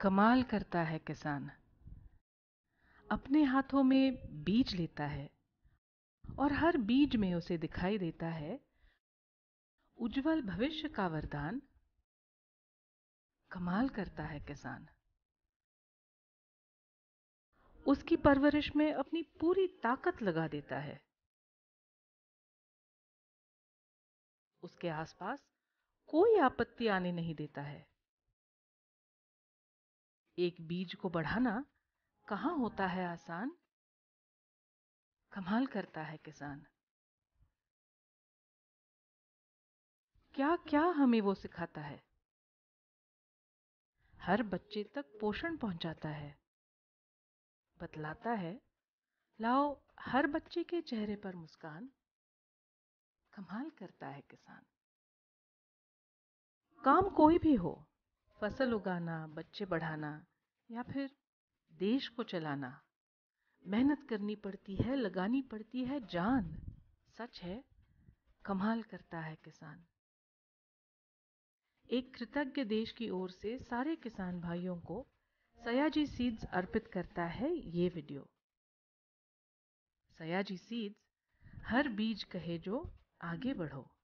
कमाल करता है किसान अपने हाथों में बीज लेता है और हर बीज में उसे दिखाई देता है उज्जवल भविष्य का वरदान कमाल करता है किसान उसकी परवरिश में अपनी पूरी ताकत लगा देता है उसके आसपास कोई आपत्ति आने नहीं देता है एक बीज को बढ़ाना कहाँ होता है आसान कमाल करता है किसान क्या क्या हमें वो सिखाता है हर बच्चे तक पोषण पहुंचाता है बतलाता है लाओ हर बच्चे के चेहरे पर मुस्कान कमाल करता है किसान काम कोई भी हो फसल उगाना बच्चे बढ़ाना या फिर देश को चलाना मेहनत करनी पड़ती है लगानी पड़ती है जान सच है कमाल करता है किसान एक कृतज्ञ देश की ओर से सारे किसान भाइयों को सयाजी सीड्स अर्पित करता है ये वीडियो सयाजी सीड्स हर बीज कहे जो आगे बढ़ो